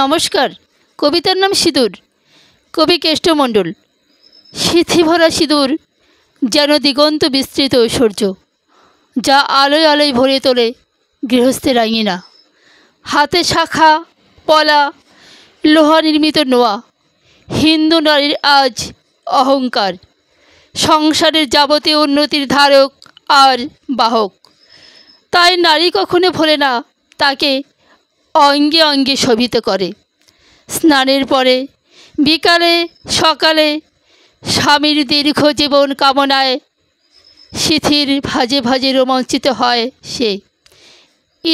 নমস্কার কবিতার নাম সিঁদুর কবি কেষ্টমণ্ডল সিথিভরা সিঁদুর যেন দিগন্ত বিস্তৃত ঐশ্বর্য যা আলোয় আলোয় ভরে তোলে গৃহস্থের আঙিনা হাতে শাখা পলা লোহা নির্মিত নোয়া হিন্দু নারীর আজ অহংকার সংসারের যাবতীয় উন্নতির ধারক আর বাহক তাই নারী কখনো ভোলে না তাকে অঙ্গে অঙ্গে শোভিত করে স্নানের পরে বিকালে সকালে স্বামীর দীর্ঘ জীবন কামনায় শিথির ভাজে ভাজে রোমাঞ্চিত হয় সে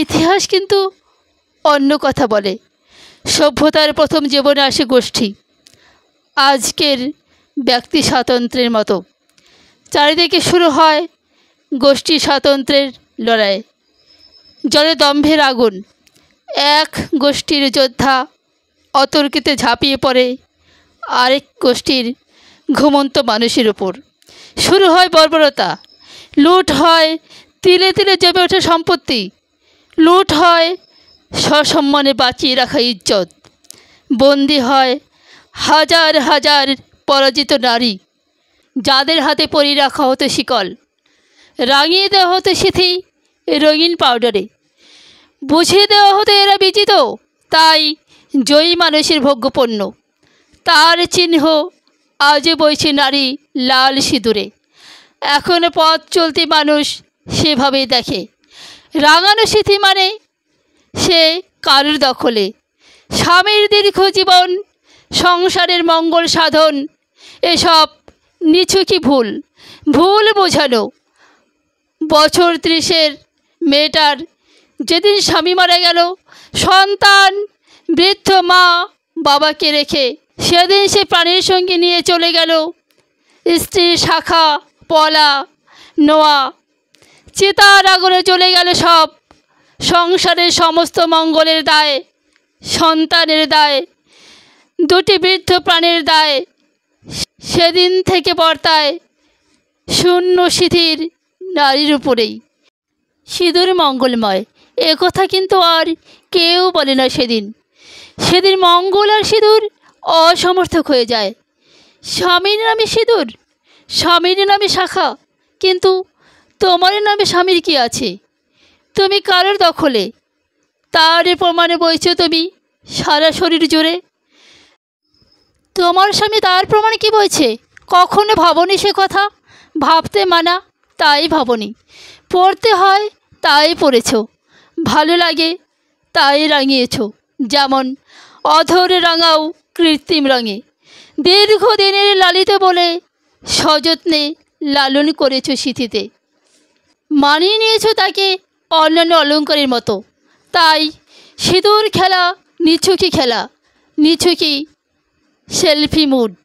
ইতিহাস কিন্তু অন্য কথা বলে সভ্যতার প্রথম জীবনে আসে গোষ্ঠী আজকের ব্যক্তি স্বাতন্ত্রের মতো চারিদিকে শুরু হয় গোষ্ঠী স্বাতন্ত্রের লড়াই জলে দম্ভের আগুন এক গোষ্ঠীর যোদ্ধা অতর্কিতে ঝাঁপিয়ে পড়ে আরেক গোষ্ঠীর ঘুমন্ত মানুষের উপর শুরু হয় বর্বরতা লুট হয় তিলে তিলে জমে ওঠে সম্পত্তি লুট হয় সসম্মানে বাঁচিয়ে রাখা ইজ্জত বন্দি হয় হাজার হাজার পরাজিত নারী যাদের হাতে পরিয়ে রাখা হতো শিকল রাঙিয়ে দেওয়া হতো সিথি রঙিন পাউডারে বুঝিয়ে দেওয়া হতো এরা বিজিত তাই জয়ী মানুষের ভোগ্যপণ্য তার চিহ্ন আজও বইছে নারী লাল সিঁদুরে এখনও পথ চলতি মানুষ সেভাবেই দেখে রাঙানো সিথি মানে সে কারুর দখলে স্বামীর দীর্ঘ জীবন সংসারের মঙ্গল সাধন এসব নিচু কি ভুল ভুল বোঝানো বছর ত্রিশের মেয়েটার যেদিন স্বামী মারা গেল সন্তান বৃদ্ধ মা বাবাকে রেখে সেদিন সে প্রাণীর সঙ্গে নিয়ে চলে গেল স্ত্রী শাখা পলা নোয়া চেতার আগুনে চলে গেল সব সংসারের সমস্ত মঙ্গলের দায় সন্তানের দায় দুটি বৃদ্ধ প্রাণের দায় সেদিন থেকে বর্তায় শূন্য সিঁথির নারীর উপরেই সিঁদুর মঙ্গলময় এ কথা কিন্তু আর কেউ বলে না সেদিন সেদিন মঙ্গল আর সিঁদুর অসমর্থক হয়ে যায় স্বামীর নামে সিঁদুর স্বামীর নামে শাখা কিন্তু তোমার নামে স্বামীর কি আছে তুমি কারোর দখলে তার প্রমাণে বইছ তুমি সারা শরীর জুড়ে তোমার স্বামী তার প্রমাণে কি বইছে কখনো ভাবনি সে কথা ভাবতে মানা তাই ভাবনি পড়তে হয় তাই পড়েছো ভালো লাগে তাই রাঙিয়েছ যেমন অধর রাঙাও কৃত্রিম রঙে দীর্ঘদিনের লালিত বলে সযত্নে লালন করেছ স্মৃতিতে মানিয়ে নিয়েছ তাকে অন্যান্য অলঙ্কারের মতো তাই সিঁদুর খেলা নিছুকি খেলা নিছুকি সেলফি মুড